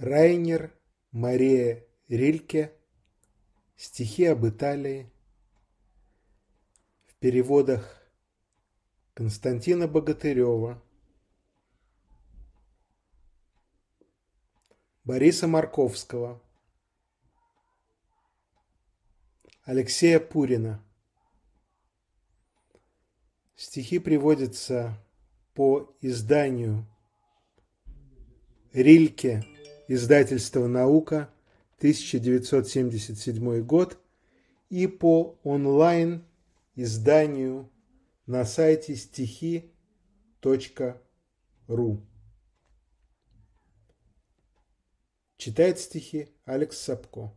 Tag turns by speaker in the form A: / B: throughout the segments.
A: Райнер, Мария Рильке, стихи об Италии, в переводах Константина Богатырева, Бориса Марковского, Алексея Пурина. Стихи приводятся по изданию Рильке издательство «Наука», 1977 год и по онлайн-изданию на сайте стихи.ру. Читает стихи Алекс Сапко.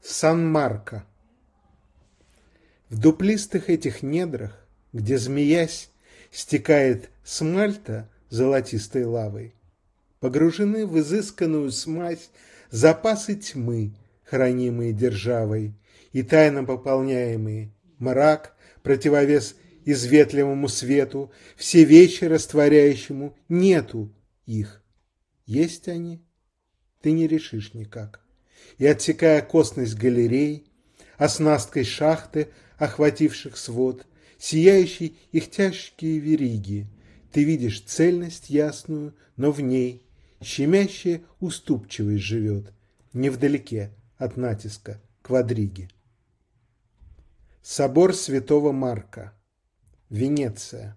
A: Сан-Марко. В дуплистых этих недрах, где, змеясь, стекает с мальта золотистой лавой. Погружены в изысканную смазь запасы тьмы, хранимые державой, и тайно пополняемые. Мрак, противовес изветливому свету, все вещи растворяющему, нету их. Есть они, ты не решишь никак. И отсекая косность галерей, оснасткой шахты, охвативших свод, сияющие их тяжкие вериги. Ты видишь цельность ясную, но в ней щемящая уступчивость живет, невдалеке от натиска квадриги. Собор святого Марка. Венеция.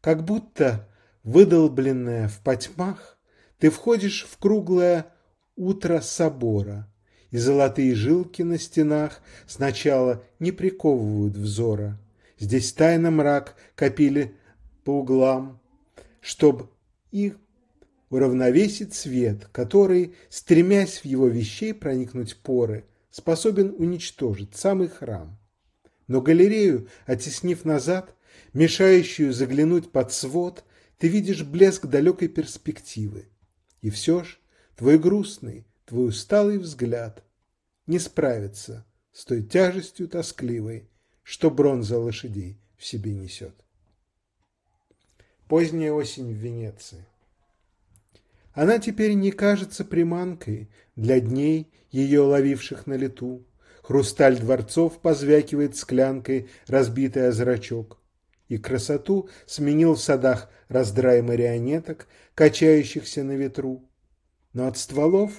A: Как будто выдолбленная в потьмах, ты входишь в круглое утро собора, и золотые жилки на стенах сначала не приковывают взора. Здесь тайно мрак копили по углам, чтоб их уравновесить свет, который, стремясь в его вещей проникнуть поры, способен уничтожить самый храм. Но галерею, оттеснив назад, мешающую заглянуть под свод, ты видишь блеск далекой перспективы. И все ж твой грустный, твой усталый взгляд не справится с той тяжестью тоскливой, что бронза лошадей в себе несет. Поздняя осень в Венеции. Она теперь не кажется приманкой для дней, ее ловивших на лету. Хрусталь дворцов позвякивает склянкой, разбитый зрачок, И красоту сменил в садах раздрай марионеток, качающихся на ветру. Но от стволов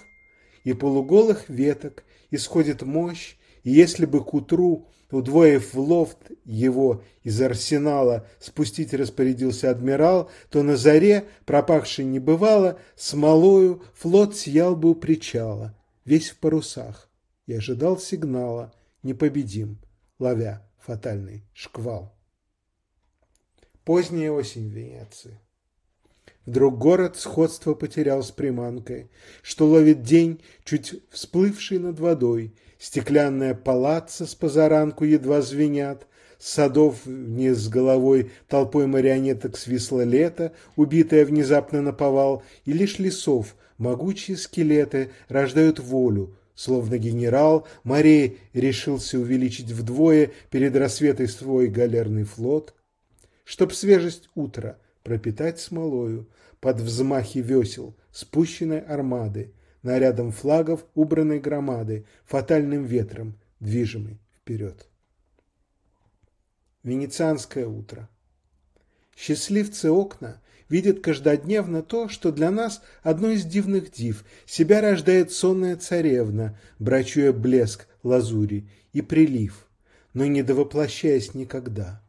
A: и полуголых веток исходит мощь, и если бы к утру, удвоив в лофт его из арсенала, спустить распорядился адмирал, то на заре, пропавшей не бывало, смолою флот сиял бы у причала, весь в парусах, и ожидал сигнала «Непобедим», ловя фатальный шквал. Поздняя осень Венеции. Вдруг город сходство потерял с приманкой, что ловит день, чуть всплывший над водой, стеклянная палаца с позаранку едва звенят, садов вниз с головой толпой марионеток свисло лето, убитое внезапно наповал, и лишь лесов могучие скелеты рождают волю, словно генерал Морей решился увеличить вдвое перед рассветой свой галерный флот, чтоб свежесть утра – пропитать смолою, под взмахи весел, спущенной армады, нарядом флагов убранной громады, фатальным ветром, движимый вперед. Венецианское утро. Счастливцы окна видят каждодневно то, что для нас одно из дивных див. Себя рождает сонная царевна, брачуя блеск лазури и прилив, но не довоплощаясь никогда.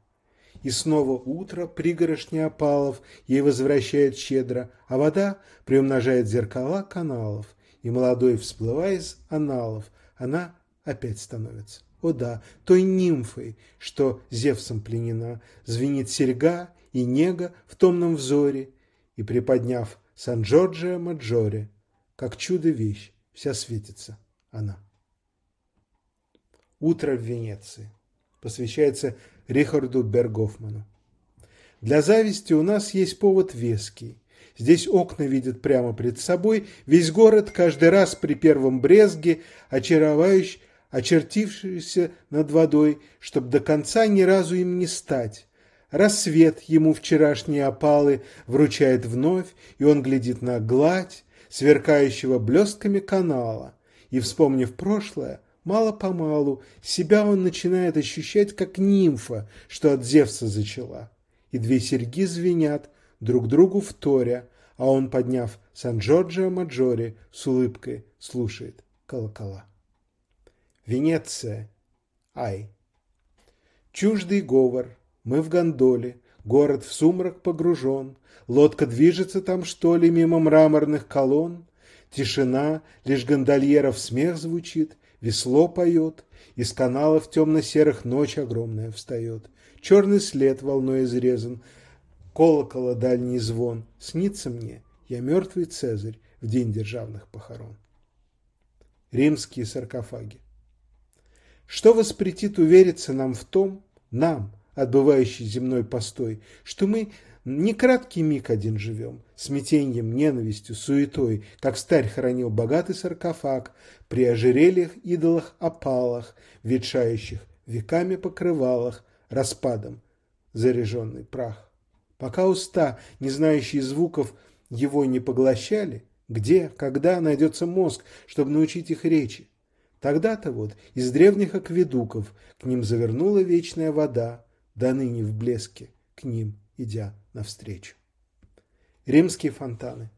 A: И снова утро, пригоршня опалов ей возвращает щедро, а вода приумножает зеркала каналов, и молодой, всплывая из аналов, она опять становится. О да, той нимфой, что Зевсом пленена, звенит серьга и нега в томном взоре, и, приподняв Сан-Джорджио Маджоре, как чудо-вещь, вся светится она. Утро в Венеции посвящается Рихарду Бергофману. Для зависти у нас есть повод веский. Здесь окна видят прямо пред собой, весь город каждый раз при первом брезге, очаровающий, очертившийся над водой, чтоб до конца ни разу им не стать. Рассвет ему вчерашние опалы вручает вновь, и он глядит на гладь, сверкающего блестками канала, и, вспомнив прошлое, Мало-помалу себя он начинает ощущать как нимфа, что от Зевса зачала. И две серьги звенят, друг другу вторя, а он, подняв Сан-Джорджио Маджори, с улыбкой слушает колокола. Венеция. Ай. Чуждый говор. Мы в гондоле. Город в сумрак погружен. Лодка движется там, что ли, мимо мраморных колонн. Тишина, лишь гондольеров смех звучит, Весло поет, из канала в темно-серых ночь огромная встает. Черный след волной изрезан, колокола дальний звон. Снится мне, я мертвый цезарь в день державных похорон. Римские саркофаги. Что воспретит увериться нам в том, нам, отбывающий земной постой, что мы не краткий миг один живем, смятением, ненавистью, суетой, как старь хоронил богатый саркофаг, при ожерельях, идолах, опалах, ветшающих веками покрывалах, распадом заряженный прах. Пока уста, не знающие звуков, его не поглощали, где, когда найдется мозг, чтобы научить их речи? Тогда-то вот из древних акведуков к ним завернула вечная вода, до ныне в блеске к ним идя навстречу. Римские фонтаны.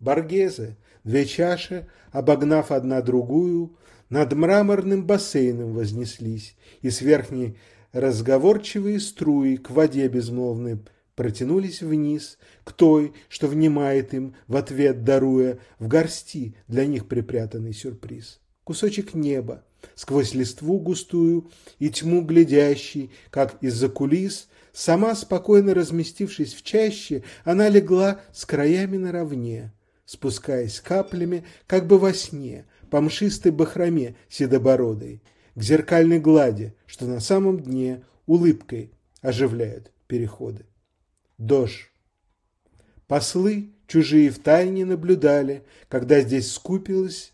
A: Боргезы, две чаши, обогнав одна другую, над мраморным бассейном вознеслись, и с верхней разговорчивые струи к воде безмолвной протянулись вниз, к той, что внимает им, в ответ даруя в горсти для них припрятанный сюрприз кусочек неба, сквозь листву густую и тьму глядящий, как из-за кулис, сама спокойно разместившись в чаще, она легла с краями наравне, спускаясь каплями, как бы во сне, по мшистой бахроме седобородой, к зеркальной глади, что на самом дне улыбкой оживляют переходы. Дождь. Послы чужие в тайне наблюдали, когда здесь скупилось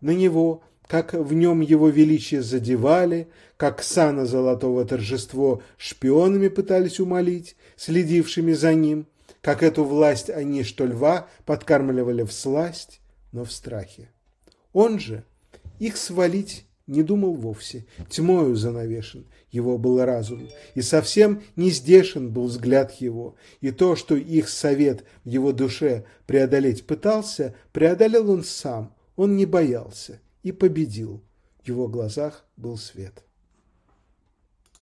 A: на него, как в нем его величие задевали, как сана золотого торжество шпионами пытались умолить, следившими за ним, как эту власть они, что льва, подкармливали в сласть, но в страхе. Он же их свалить не думал вовсе, тьмою занавешен его был разум, и совсем не здешен был взгляд его, и то, что их совет в его душе преодолеть пытался, преодолел он сам – он не боялся и победил. В его глазах был свет.